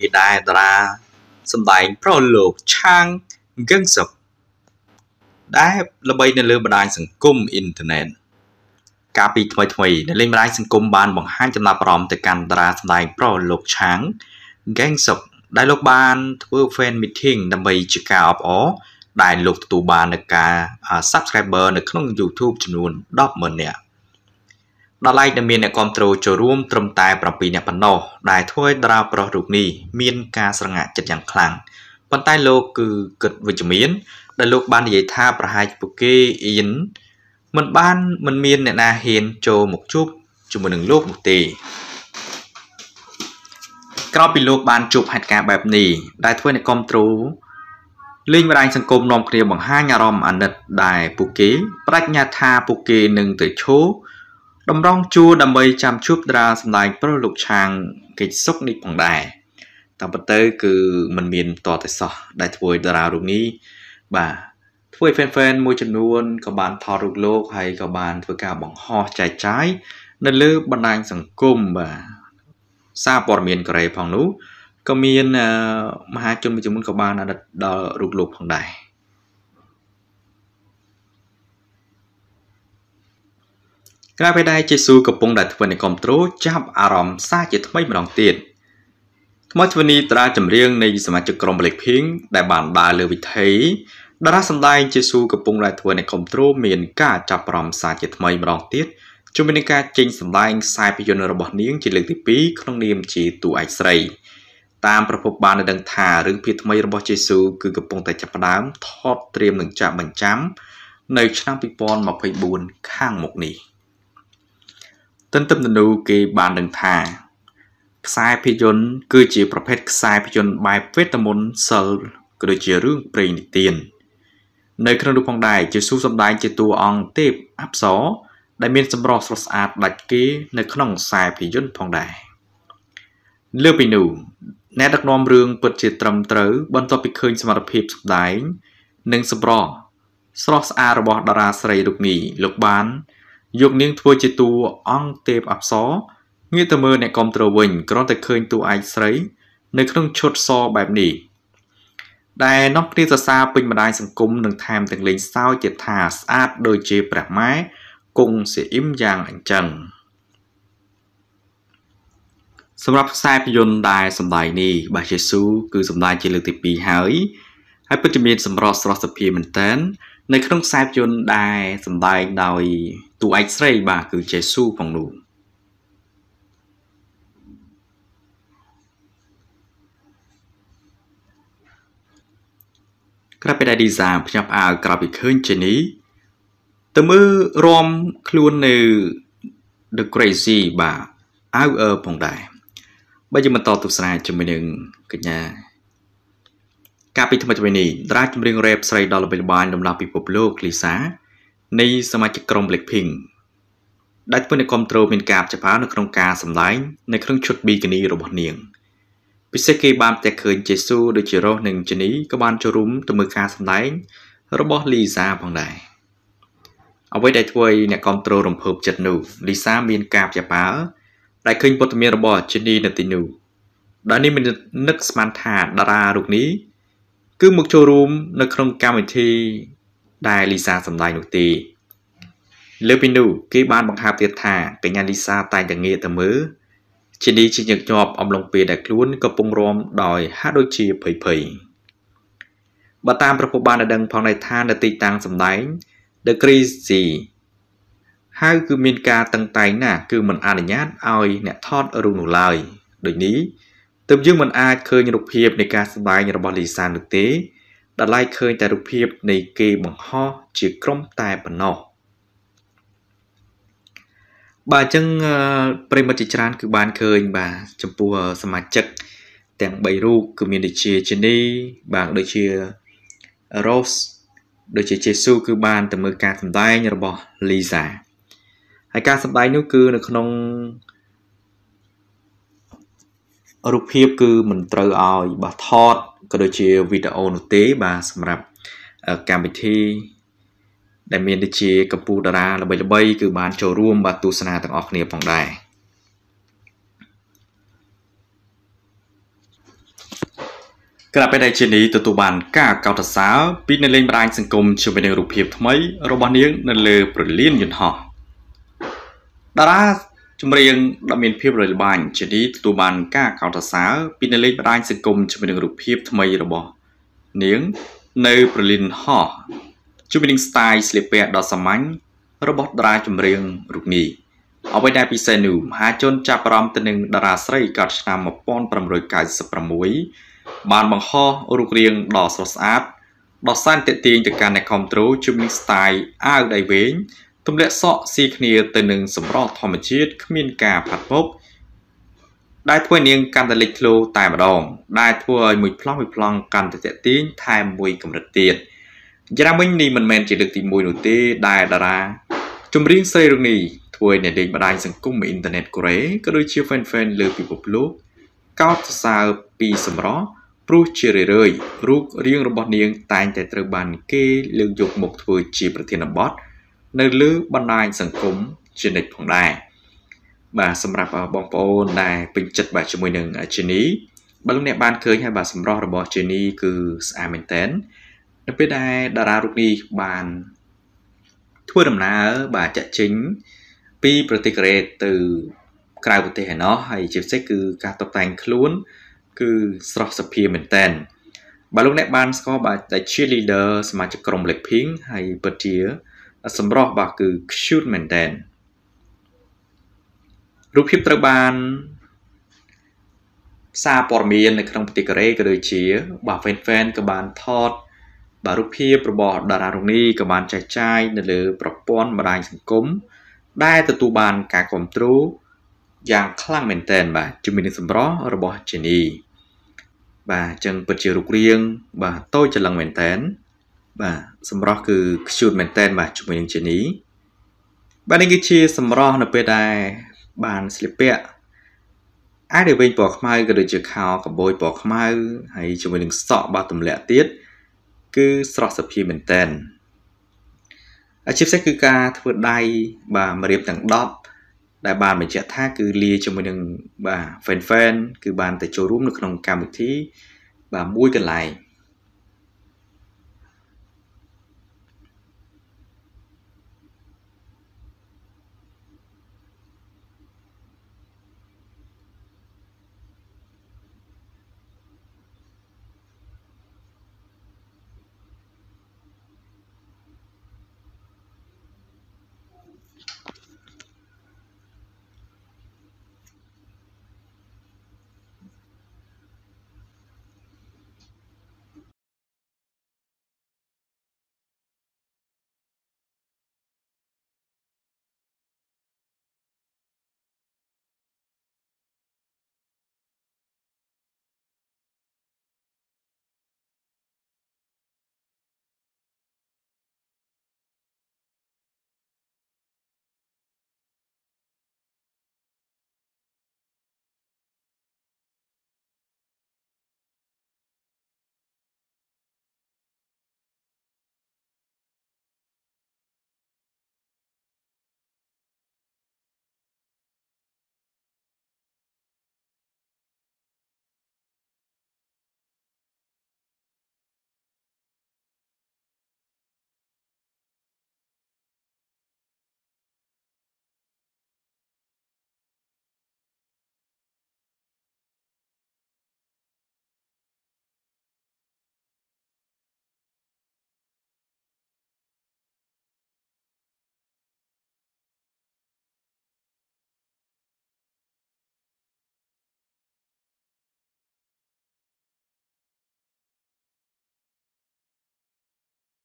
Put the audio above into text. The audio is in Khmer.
ពីដែរតារាសម្ដែងប្រុសលោកឆាងហ្គឹងសុកដែលល្បីនៅលើបណ្ដាញសង្គមអ៊ីនធឺណិតកាលពីថ្មីថ្មីនៅលេងបណ្ដាញសង្គមបានបង្ហាញចំណាប់អារម្មណ៍ទៅកាន់តារាសម្ដែងប្រុសលោកឆាងហ្គឹងសុកដែលលោកបានធ្វើ fan meeting ដើម្បីជាការអបអរដែលលោកទទួលបាននៅការ subscriber នៅក្នុង YouTube ចំនួន100,000នាក់ដល់ឡែកដែលមានអ្នកគ្រប់គ្រងចូលរួមត្រឹមតែ7អ្នកប៉ុណ្ណោះដែលធ្វើឲ្យតារាប្រុសរូបនេះមានការស្រងាក់ចិត្តយ៉ាងខ្លាំងប៉ុន្តែលោកគឺគិតវិជ្ជមានដែលលោកបាននិយាយថាប្រហែលពួកគេអ៊ីនមិនបានមិនមានអ្នកណាហ៊ានចូលមកជួបជាមួយនឹងលោកនោះទេក្រោយពីលោក បានជួបហេតុការណ៍បែបនេះដែលធ្វើអ្នកគ្រប់គ្រងលេងបណ្ដាញសង្គមនាំគ្នាបង្ហាញអារម្មណ៍អាណិតដែលពួកគេបដិញ្ញាថាពួកគេនឹងទៅឈោតម្រង់ជួរដើម្បីចាំជួបតារាសម្ដែងប្រុសលោកឆាងកិច្ចសុកនេះផងដែរតាមពិតទៅគឺมันមានតតែសោះដែលធ្វើឲ្យតារារូបនេះបាទធ្វើឲ្យ fan មួយចំនួនក៏បានថតរូបលោកហើយក៏បានធ្វើការបង្ហោះចែកចាយនៅលើបណ្ដាញសង្គមបាទសារព័ត៌មានកូរ៉េផងនោះក៏មានមហាជនមួយចំនួនក៏បានអនុដល់រូបលោកផងដែរក្រៅពីដែរជេស៊ូកំពុងតែធ្វើអ្នកគ្រប់គ្រងចាប់អារម្មណ៍សាជាថ្មីម្ដងទៀតខ្មោចឈ្មោះនេះតារាចម្រៀងនៃ សមាជិកក្រុម Blackpink ដែលបានដើរលើវិថីតារាសម្ដែងជេស៊ូកំពុងតែធ្វើអ្នកគ្រប់គ្រងមានការចាប់អារម្មណ៍សាជាថ្មីម្ដងទៀតជំនួយនឹងការចេញសម្ដែងខ្សែភាពយន្តរបស់នាងជាលើកទី2ក្នុងនាមជាតួឯកស្រីតាមប្រភពបានដឹងថារឿងភាគថ្មីរបស់ជេស៊ូគឺកំពុងតែចាប់ផ្ដើមថតត្រៀមនឹងចាក់បញ្ចាំនៅឆ្នាំ2024ខាងមុខនេះ។ទន្ទឹមទៅនោះគេបានដឹងថាខ្សែភាពយន្តគឺជា ប្រភេទខ្សែភាពយន្តបែបវេទមន្តសិលក៏ដូចជារឿងព្រេងនិទាន នៅ ក្នុងនោះផងដែរជាស៊ូសម្ដែងជាតួអង្គទេពអប្សរដែលមាន សម្រស់ស្រស់ស្អាតដាច់គេនៅក្នុងខ្សែភាពយន្តផងដែរលើពីនោះអ្នកដឹកនាំរឿងពិតជាត្រឹមត្រូវបន្ទាប់ពីឃើញ សមត្ថភាពសម្ដែងនិងសម្រស់ស្រស់ស្អាតរបស់ តារាស្រីរូបនេះលោកបានយកនាងធ្វើជាតួអង្គទេពអប្សរងាកទៅមើលអ្នកគ្រប់គ្រងវិញគ្រាន់តែឃើញតួឯកស្រីនៅ ក្នុងឈុតសបែបនេះដែលនាំគ្នាសរសើរពេញបណ្ដាញសង្គមនិងថែមទាំងលេងសើចទៀតថាស្អាតដូចជាព្រះម៉ែគង់សៀអ៊ីមយ៉ាងអញ្ចឹងសម្រាប់ខ្សែភាពយន្តដែលសម្ដែងនេះបាជេស៊ូគឺសម្ដែងជាលើកទី2ហើយ ហើយពិតជាមានសម្រស់ស្រស់សភាមែនតើនៅក្នុងខ្សែភាពយន្តដែលសម្ដែងដោយតួឯកស្រីបាទគឺជេស៊ូផងនោះក្រាប់ពេលដែលឌីសាភ្ញាក់ផ្អើលក្រោយពីឃើញជេនីទៅមើលរំខ្លួននៅ The Crazy បាទអើអើផងដែរបើយើងបន្តទស្សនាជាមួយនឹងកញ្ញាកាលពីថ្មីថ្មីនេះតារាចម្រៀងរ៉េបស្រីដ៏ល្បីល្បាញលំដាប់ពិភពលោកលីសា នៃសមាជិកក្រុម Blackpink ដែលធ្វើឲ្យគ្រប់គ្រងមានការចាប់ផ្ដើមនៅក្នុងការសម្ដែងនៅក្នុងឈុតប៊ីកានីរបស់នាងពិសេសគេបានតែឃើញជេស៊ូដូចជារ៉ូសនិងជនីក៏បានចូលរួមទៅមើលការសម្ដែង របស់លីសាផងដែរអ្វីដែលធ្វើឲ្យ អ្នកគ្រប់គ្រងរំភើបចិត្តនោះ លីសាមានការចាប់ផ្ដើមដែលឃើញវត្តមានរបស់ជនីនៅទីនោះដែលនេះមាននឹកស្មានថាតារារូបនេះគឺមកចូលរួមនៅក្នុងកម្មវិធីដែលលីសាសម្ដែងនោះទេលើពីនោះគេបានបង្ហាញទៀតថាកញ្ញាលីសាតែងតែងាកទៅមើលជានេះជាញឹកញាប់អំឡុងពេលដែលខ្លួនកំពុងរំដោយហាក់ដូចជាភ័យភ័យបើតាមប្រពន្ធបានដឹងផងដែរថានៅទីតាំងសម្ដែង The Crazy ហើយគឺមានការតឹងតែងណាស់គឺមិនអនុញ្ញាតឲ្យអ្នកថតរូបនោះឡើយដូចនេះទើបយើងមិនអាចឃើញរូបភាព នៃការសម្ដែងរបស់លីសានោះទេដល់ឡែកឃើញតែរូបភាពនៃគេបង្ហោះជាក្រុមតែប៉ុណ្ណោះបាទអញ្ចឹងប្រិមិត្តជាច្រើន គឺបានឃើញបាទចំពោះសមាជិកទាំង3រូបគឺមានដូចជាជនី បាទដូចជា Rose ដូចជា Jesus គឺបានទៅមើលការសម្ដែងរបស់ Lisa ហើយការសម្ដែងនោះគឺនៅក្នុងរូបភាពគឺមិនត្រូវឲ្យបាទថតក៏ដូចជាវីដេអូនោះទេ បាទសម្រាប់កម្មវិធីដែលមានដូចជាកម្ពុជាតារាល្បីៗគឺបាន ចូលរួមបាទទស្សនាទាំងអស់គ្នាផងដែរក្រៅពីដែលជានេះទទួលបាន ការកោតសរសើរពីនៅលេងបណ្ដាញសង្គមជាមួយនឹងរូបភាពថ្មី របស់នាងនៅលើ ប្រលានយន្តហោះតារាចម្រៀងដ៏មានភាពរលបាញជាទីទទួលបានការកោតសរសើរពីនៅលេខបណ្ដាញសង្គមជាមួយនឹងរូបភាពថ្មីរបស់នាងនៅប្រលិនហោះជាមួយនឹង style ស្លៀកពាក់ដ៏សាមញ្ញរបស់តារាចម្រៀងរូបនេះអ្វីដែលពិសេសនោះមហាជនចាប់អារម្មណ៍ទៅនឹងតារាស្រីកាលឆ្នាំ1996បានបង្ហោះរូបរាងដ៏ស្រស់ស្អាតដ៏សែនទាក់ទាញទៅកាន់អ្នកគ្រប់ត្រូលជាមួយនឹង style អាវដៃវែងទម្លាក់សក់ស៊ីគ្នាទៅនឹងសម្រស់ធម្មជាតិគ្មាន ការផាត់ពុកដែលធ្វើនាង កាន់តែលេចធ្លោតែម្ដង ដែលធ្វើឲ្យមួយប្លង់មួយប្លង់កាន់តែតាក់ទាញថែមមួយកម្រិតទៀតយ៉ាងណាមិញនេះមិនមែនជាលើកទី1នោះទេដែលតារាចម្រៀងស្រីរងនេះធ្វើឲ្យអ្នកលេងបណ្ដាញសង្គមអ៊ីនធឺណិតកូរ៉េក៏ដូចជា fan fan លើពិភពលោកកោតសរសើរពីសម្រស់ព្រោះជារឿយរឿយរូបរាងរបស់ នាង តែងតែត្រូវបានគេលើកយកមកធ្វើជាប្រធានបទនៅលើបណ្ដាញ សង្គមជានិច្ចផងដែរបាទសម្រាប់បងប្អូនដែលពេញចិត្តបាទជាមួយនឹងជានីបើលោកអ្នកបានឃើញហើយបាទសម្រស់របស់ជានីគឺស្អាតមែនទែននៅពេលដែលតារារូបនេះបាន ធ្វើដំណើរបាទចាក់ចេញពីប្រទេសកូរ៉េទៅ ក្រៅប្រទេសឯណោះហើយជាពិសេសគឺការតុបតែង ខ្លួន គឺស្រស់សភាមែនតើបាទលោកអ្នកបានស្គាល់បាទតែ cheerleader សមាជិកក្រុម Blackpink ហើយពិតជាសម្រស់បាទគឺ cute មែនតែនរូបភាពត្រូវបានផ្សារព័ត៌មាននៅក្នុងប្រទេសកូរ៉េក៏ដូចជា បាទ fan fan ក៏បានថតបាទរូបភាពរបស់តារារូនីក៏បានចែកចាយនៅលើប្រព័ន្ធបណ្ដាញសង្គមដែលទទួលបាន ការគ្រប់គ្រងយ៉ាងខ្លាំងមែនទែន បាទជាមួយនឹងសម្រស់របស់ជានីបាទអញ្ចឹងពិតជារូបរាង បាទតូចច្រឡឹងមែនទែនបាទសម្រស់គឺខ្ជូតមែនតែនបាទជាមួយនឹងជានីបាទនេះគឺជាសម្រស់នៅពេលដែលបានស្លៀកពាក់អាចទៅវិញពណ៌ខ្មៅក៏ដូចជា ខោកបោយពណ៌ខ្មៅហើយជាមួយនឹងសក់បាទទម្លាក់ទៀតគឺស្រស់សភាមែនតែនអាជីពផ្សេងគឺការធ្វើដៃបាទម្រាមទាំង10ដែលបានបញ្ជាក់ថាគឺលាជាមួយនឹងបាទ fan fan គឺបានទៅចូលរួមនៅក្នុងកម្មវិធី បាទមួយកន្លែង